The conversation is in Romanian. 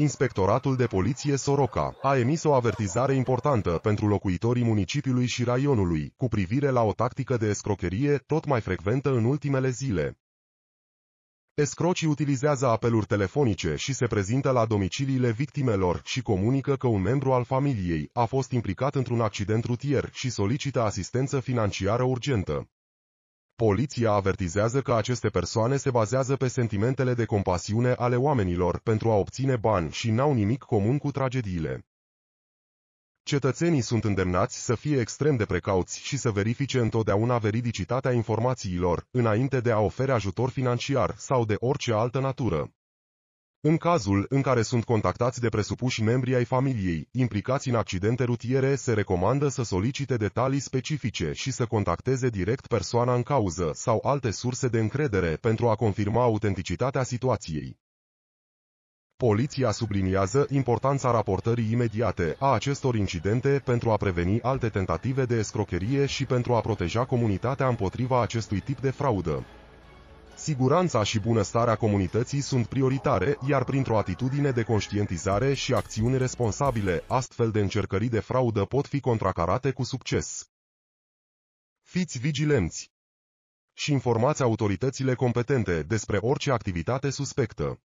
Inspectoratul de Poliție Soroca a emis o avertizare importantă pentru locuitorii municipiului și raionului, cu privire la o tactică de escrocherie tot mai frecventă în ultimele zile. Escrocii utilizează apeluri telefonice și se prezintă la domiciliile victimelor și comunică că un membru al familiei a fost implicat într-un accident rutier și solicită asistență financiară urgentă. Poliția avertizează că aceste persoane se bazează pe sentimentele de compasiune ale oamenilor pentru a obține bani și n-au nimic comun cu tragediile. Cetățenii sunt îndemnați să fie extrem de precauți și să verifice întotdeauna veridicitatea informațiilor, înainte de a oferi ajutor financiar sau de orice altă natură. În cazul în care sunt contactați de presupuși membri ai familiei implicați în accidente rutiere, se recomandă să solicite detalii specifice și să contacteze direct persoana în cauză sau alte surse de încredere pentru a confirma autenticitatea situației. Poliția subliniază importanța raportării imediate a acestor incidente pentru a preveni alte tentative de escrocherie și pentru a proteja comunitatea împotriva acestui tip de fraudă. Siguranța și bunăstarea comunității sunt prioritare, iar printr-o atitudine de conștientizare și acțiuni responsabile, astfel de încercări de fraudă pot fi contracarate cu succes. Fiți vigilenți! și informați autoritățile competente despre orice activitate suspectă.